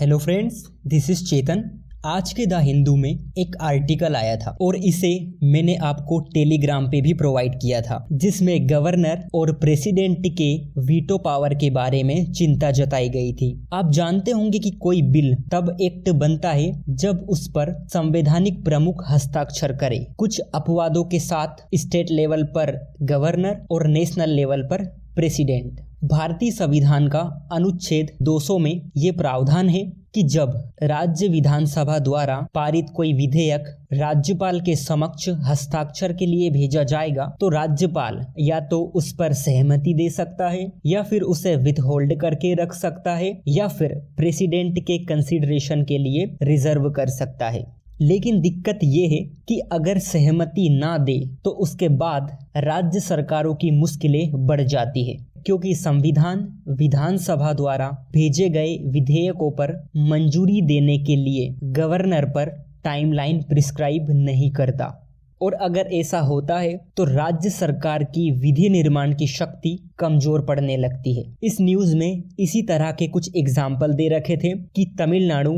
hello friends this is Chetan आज के the Hindu में एक आर्टिकल आया था और इसे मैंने आपको टेलीग्राम पे भी प्रोवाइड किया था जिसमें गवर्नर और प्रेसिडेंट के वीटो पावर के बारे में चिंता जताई गई थी आप जानते होंगे कि कोई बिल तब एक्ट बनता है जब उस पर संवैधानिक प्रमुख हस्ताक्षर करे कुछ अपवादों के साथ स्टेट लेवल पर गवर्नर और नेशनल लेवल पर प्रेसिडेंट भारतीय संविधान का अनुच्छेद 200 में ये प्रावधान है कि जब राज्य विधानसभा द्वारा पारित कोई विधेयक राज्यपाल के समक्ष हस्ताक्षर के लिए भेजा जाएगा तो राज्यपाल या तो उस पर सहमति दे सकता है या फिर उसे विथहोल्ड करके रख सकता है या फिर प्रेसिडेंट के कंसिडरेशन के लिए रिजर्व कर सकता है लेकिन दिक्कत ये है कि अगर सहमति ना दे तो उसके बाद राज्य सरकारों की मुश्किलें बढ़ जाती है क्योंकि संविधान विधानसभा द्वारा भेजे गए विधेयकों पर मंजूरी देने के लिए गवर्नर पर टाइमलाइन प्रिस्क्राइब नहीं करता और अगर ऐसा होता है तो राज्य सरकार की विधि निर्माण की शक्ति कमजोर पड़ने लगती है इस न्यूज में इसी तरह के कुछ एग्जाम्पल दे रखे थे कि तमिलनाडु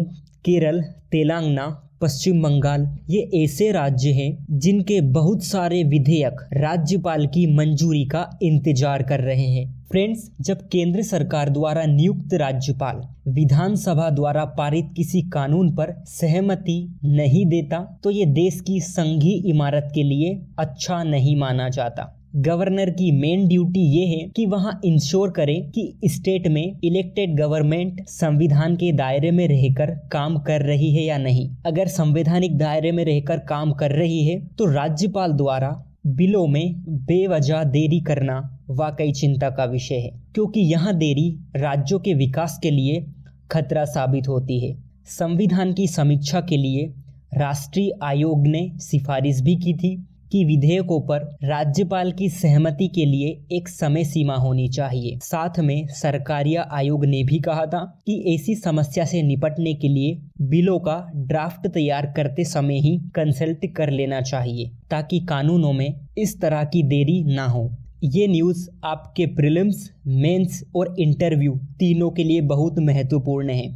केरल तेलंगाना पश्चिम बंगाल ये ऐसे राज्य हैं जिनके बहुत सारे विधेयक राज्यपाल की मंजूरी का इंतजार कर रहे हैं फ्रेंड्स जब केंद्र सरकार द्वारा नियुक्त राज्यपाल विधानसभा द्वारा पारित किसी कानून पर सहमति नहीं देता तो ये देश की संघी इमारत के लिए अच्छा नहीं माना जाता गवर्नर की मेन ड्यूटी ये है कि वहाँ इंश्योर करे कि स्टेट में इलेक्टेड गवर्नमेंट संविधान के दायरे में रहकर काम कर रही है या नहीं अगर संवैधानिक दायरे में रहकर काम कर रही है तो राज्यपाल द्वारा बिलों में बेवजह देरी करना वाकई चिंता का विषय है क्योंकि यह देरी राज्यों के विकास के लिए खतरा साबित होती है संविधान की समीक्षा के लिए राष्ट्रीय आयोग ने सिफारिश भी की थी कि विधेयकों पर राज्यपाल की सहमति के लिए एक समय सीमा होनी चाहिए साथ में सरकारी आयोग ने भी कहा था कि ऐसी समस्या से निपटने के लिए बिलों का ड्राफ्ट तैयार करते समय ही कंसल्ट कर लेना चाहिए ताकि कानूनों में इस तरह की देरी ना हो ये न्यूज़ आपके प्रिलिम्स मेंस और इंटरव्यू तीनों के लिए बहुत महत्वपूर्ण है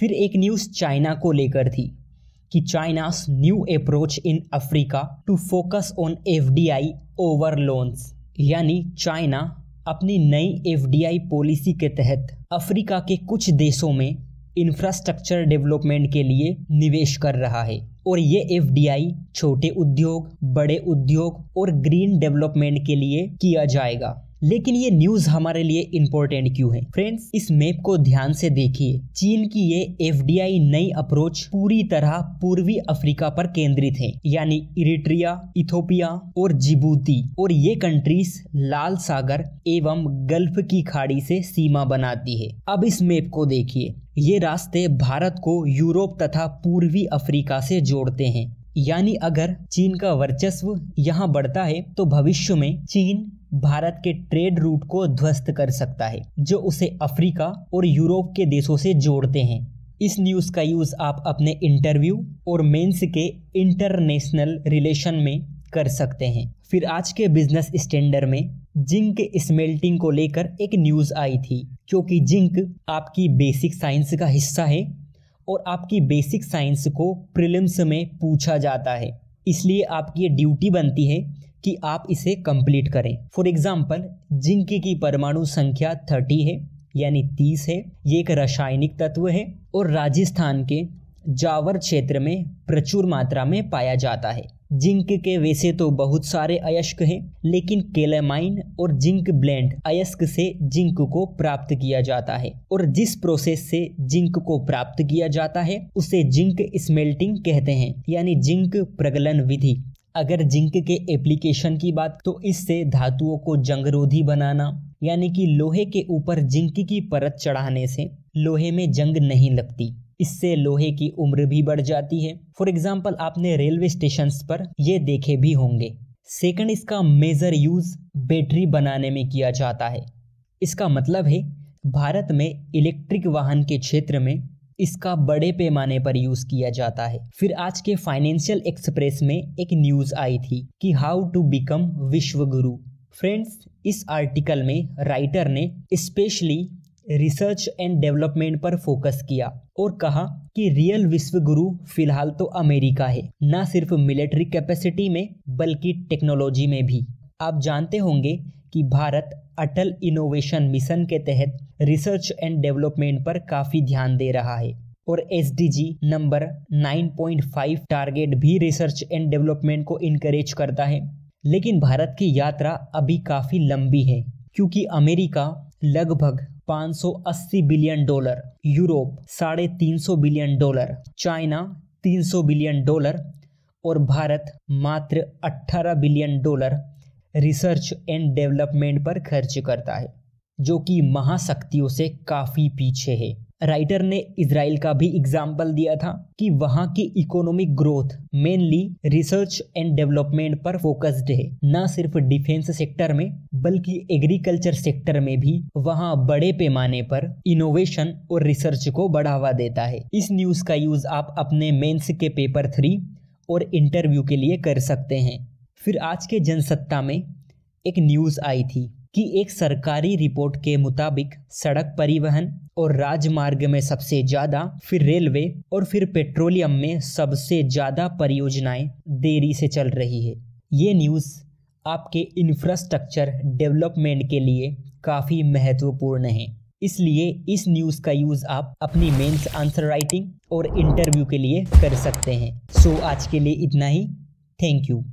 फिर एक न्यूज़ चाइना को लेकर थी कि China new approach in Africa to focus on aid over loans यानी चाइना अपनी नई आई पॉलिसी के तहत अफ्रीका के कुछ देशों में इंफ्रास्ट्रक्चर डेवलपमेंट के लिए निवेश कर रहा है और ये आई छोटे उद्योग बड़े उद्योग और ग्रीन डेवलपमेंट के लिए किया जाएगा लेकिन ये न्यूज हमारे लिए इम्पोर्टेंट क्यों है फ्रेंड्स इस मैप को ध्यान से देखिए चीन की ये एफ नई अप्रोच पूरी तरह पूर्वी अफ्रीका पर केंद्रित है यानी इरिट्रिया इथोपिया और जिबूती और ये कंट्रीज लाल सागर एवं गल्फ की खाड़ी से सीमा बनाती है अब इस मैप को देखिए ये रास्ते भारत को यूरोप तथा पूर्वी अफ्रीका से जोड़ते हैं यानी अगर चीन का वर्चस्व यहाँ बढ़ता है तो भविष्य में चीन भारत के ट्रेड रूट को ध्वस्त कर सकता है जो उसे अफ्रीका और यूरोप के देशों से जोड़ते हैं इस न्यूज़ का यूज़ आप अपने इंटरव्यू और मेंस के इंटरनेशनल रिलेशन में कर सकते हैं फिर आज के बिजनेस स्टैंडर्ड में जिंक स्मेल्टिंग को लेकर एक न्यूज़ आई थी क्योंकि जिंक आपकी बेसिक साइंस का हिस्सा है और आपकी बेसिक साइंस को प्रिलिम्स में पूछा जाता है इसलिए आपकी ड्यूटी बनती है कि आप इसे कंप्लीट करें फॉर एग्जाम्पल जिंक की परमाणु संख्या थर्टी है यानी तीस है ये एक रासायनिक तत्व है और राजस्थान के जावर क्षेत्र में प्रचुर मात्रा में पाया जाता है जिंक के वैसे तो बहुत सारे अयस्क हैं लेकिन केलेमाइन और जिंक ब्लेंड अयस्क से जिंक को प्राप्त किया जाता है और जिस प्रोसेस से जिंक को प्राप्त किया जाता है उसे जिंक स्मेल्टिंग कहते हैं यानी जिंक प्रगलन विधि अगर जिंक के एप्लीकेशन की बात तो इससे धातुओं को जंगरोधी बनाना यानी कि लोहे के ऊपर जिंक की परत चढ़ाने से लोहे में जंग नहीं लगती इससे लोहे की उम्र भी बढ़ जाती है फॉर एग्जाम्पल आपने रेलवे स्टेशन पर ये देखे भी होंगे सेकंड इसका मेजर यूज बैटरी बनाने में किया जाता है इसका मतलब है भारत में इलेक्ट्रिक वाहन के क्षेत्र में इसका बड़े पैमाने पर यूज किया जाता है फिर आज के फाइनेंशियल एक्सप्रेस में एक न्यूज आई थी कि हाउ टू बिकम विश्व गुरु फ्रेंड्स इस आर्टिकल में राइटर ने स्पेशली रिसर्च एंड डेवलपमेंट पर फोकस किया और कहा कि रियल विश्व गुरु फिलहाल तो अमेरिका है ना सिर्फ मिलिट्री कैपेसिटी में बल्कि टेक्नोलॉजी में भी आप जानते होंगे कि भारत अटल इनोवेशन मिशन के तहत रिसर्च एंड डेवलपमेंट पर काफ़ी ध्यान दे रहा है और एस नंबर 9.5 टारगेट भी रिसर्च एंड डेवलपमेंट को इनकरेज करता है लेकिन भारत की यात्रा अभी काफ़ी लंबी है क्योंकि अमेरिका लगभग 580 बिलियन डॉलर यूरोप साढ़े तीन billion dollar China 300 billion dollar और भारत मात्र 18 billion dollar research and development पर खर्च करता है जो कि महाशक्तियों से काफ़ी पीछे है राइटर ने इसराइल का भी एग्जाम्पल दिया था कि वहाँ की economic growth mainly research and development पर फोकस्ड है न सिर्फ डिफेंस सेक्टर में बल्कि एग्रीकल्चर सेक्टर में भी वहाँ बड़े पैमाने पर इनोवेशन और रिसर्च को बढ़ावा देता है इस न्यूज़ का यूज़ आप अपने मेंस के पेपर थ्री और इंटरव्यू के लिए कर सकते हैं फिर आज के जनसत्ता में एक न्यूज़ आई थी कि एक सरकारी रिपोर्ट के मुताबिक सड़क परिवहन और राजमार्ग में सबसे ज्यादा फिर रेलवे और फिर पेट्रोलियम में सबसे ज्यादा परियोजनाएं देरी से चल रही है ये न्यूज़ आपके इंफ्रास्ट्रक्चर डेवलपमेंट के लिए काफ़ी महत्वपूर्ण है इसलिए इस न्यूज़ का यूज़ आप अपनी मेंस आंसर राइटिंग और इंटरव्यू के लिए कर सकते हैं सो आज के लिए इतना ही थैंक यू